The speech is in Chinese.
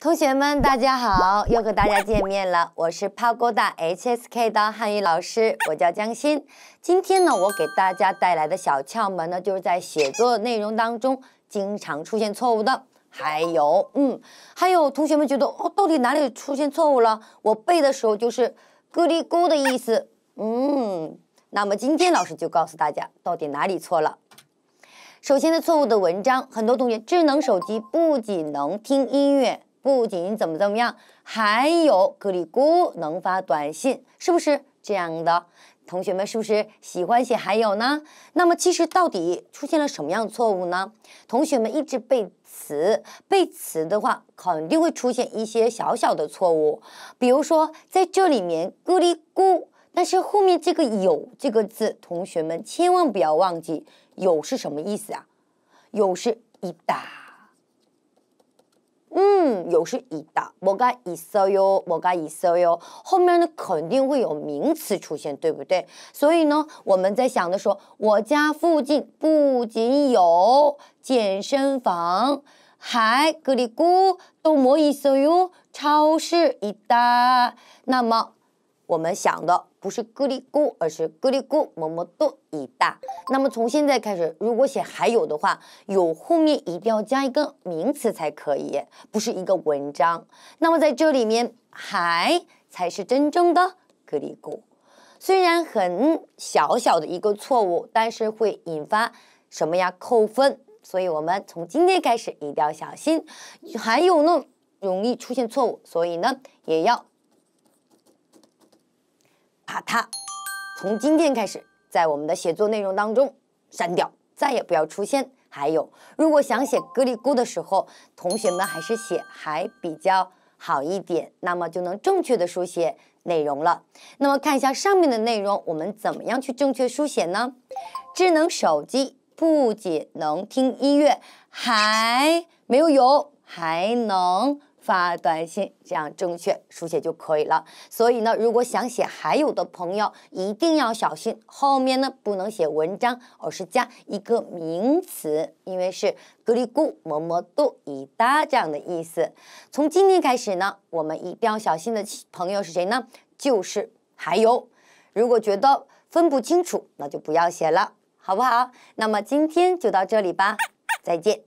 同学们，大家好，又和大家见面了。我是帕勾大 HSK 的汉语老师，我叫江欣。今天呢，我给大家带来的小窍门呢，就是在写作内容当中经常出现错误的，还有，嗯，还有同学们觉得哦，到底哪里出现错误了？我背的时候就是“咯哩咕”的意思，嗯。那么今天老师就告诉大家，到底哪里错了。首先呢，错误的文章，很多同学智能手机不仅能听音乐。不仅怎么怎么样，还有格里咕能发短信，是不是这样的？同学们是不是喜欢写还有呢？那么其实到底出现了什么样的错误呢？同学们一直背词背词的话，肯定会出现一些小小的错误。比如说在这里面格里咕，但是后面这个有这个字，同学们千万不要忘记，有是什么意思啊？有是一打有是一的，我噶意思哟，我噶意思哟。后面呢，肯定会有名词出现，对不对？所以呢，我们在想的说，我家附近不仅有健身房，还格里咕都莫意思哟，超市一哒。那么。我们想的不是“格里咕”，而是“格里咕么么哒”。一大。那么从现在开始，如果写“还有的话”，有后面一定要加一个名词才可以，不是一个文章。那么在这里面，“还”才是真正的“格里咕”。虽然很小小的一个错误，但是会引发什么呀？扣分。所以我们从今天开始一定要小心，“还有”呢容易出现错误，所以呢也要。把它从今天开始，在我们的写作内容当中删掉，再也不要出现。还有，如果想写“格里咕的时候，同学们还是写还比较好一点，那么就能正确的书写内容了。那么看一下上面的内容，我们怎么样去正确书写呢？智能手机不仅能听音乐，还没有有，还能。发短信，这样正确书写就可以了。所以呢，如果想写还有的朋友，一定要小心后面呢不能写文章，而是加一个名词，因为是格里古么么多一大这样的意思。从今天开始呢，我们一定要小心的朋友是谁呢？就是还有。如果觉得分不清楚，那就不要写了，好不好？那么今天就到这里吧，再见。